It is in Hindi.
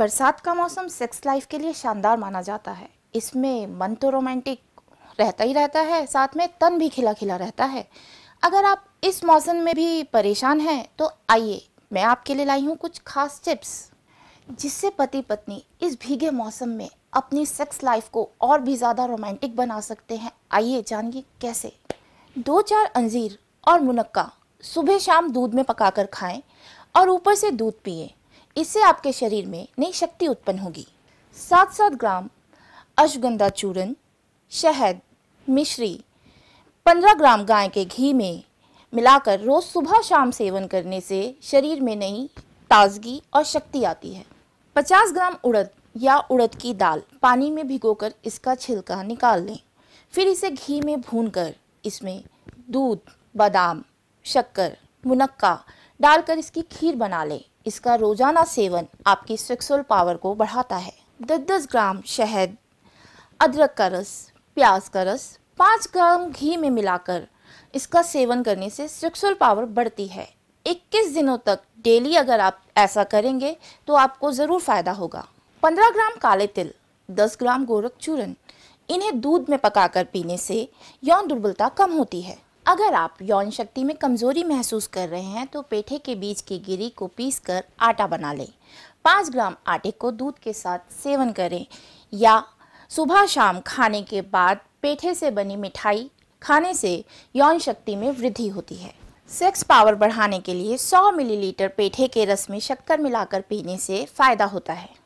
बरसात का मौसम सेक्स लाइफ के लिए शानदार माना जाता है इसमें मन तो रोमांटिक रहता ही रहता है साथ में तन भी खिला खिला रहता है अगर आप इस मौसम में भी परेशान हैं तो आइए मैं आपके लिए लाई हूँ कुछ खास टिप्स जिससे पति पत्नी इस भीगे मौसम में अपनी सेक्स लाइफ को और भी ज़्यादा रोमांटिक बना सकते हैं आइए जानिए कैसे दो चार अंजीर और मुनक्का सुबह शाम दूध में पकाकर खाएं और ऊपर से दूध पिए इससे आपके शरीर में नई शक्ति उत्पन्न होगी सात सात ग्राम अश्वगंधा चूर्ण शहद मिश्री पंद्रह ग्राम गाय के घी में मिलाकर रोज़ सुबह शाम सेवन करने से शरीर में नई ताजगी और शक्ति आती है पचास ग्राम उड़द या उड़द की दाल पानी में भिगोकर इसका छिलका निकाल लें फिर इसे घी में भूनकर इसमें दूध बादाम शक्कर मुनक्का डालकर इसकी खीर बना लें इसका रोज़ाना सेवन आपकी सेक्सुअल पावर को बढ़ाता है दस दस ग्राम शहद अदरक का रस प्याज का रस पाँच ग्राम घी में मिलाकर इसका सेवन करने से सेक्सुअल पावर बढ़ती है 21 दिनों तक डेली अगर आप ऐसा करेंगे तो आपको ज़रूर फ़ायदा होगा 15 ग्राम काले तिल 10 ग्राम गोरख चूरन इन्हें दूध में पकाकर पीने से यौन दुर्बलता कम होती है अगर आप यौन शक्ति में कमज़ोरी महसूस कर रहे हैं तो पेठे के बीज की गिरी को पीसकर आटा बना लें पाँच ग्राम आटे को दूध के साथ सेवन करें या सुबह शाम खाने के बाद पेठे से बनी मिठाई खाने से यौन शक्ति में वृद्धि होती है सेक्स पावर बढ़ाने के लिए 100 मिलीलीटर पेठे के रस में शक्कर मिलाकर पीने से फ़ायदा होता है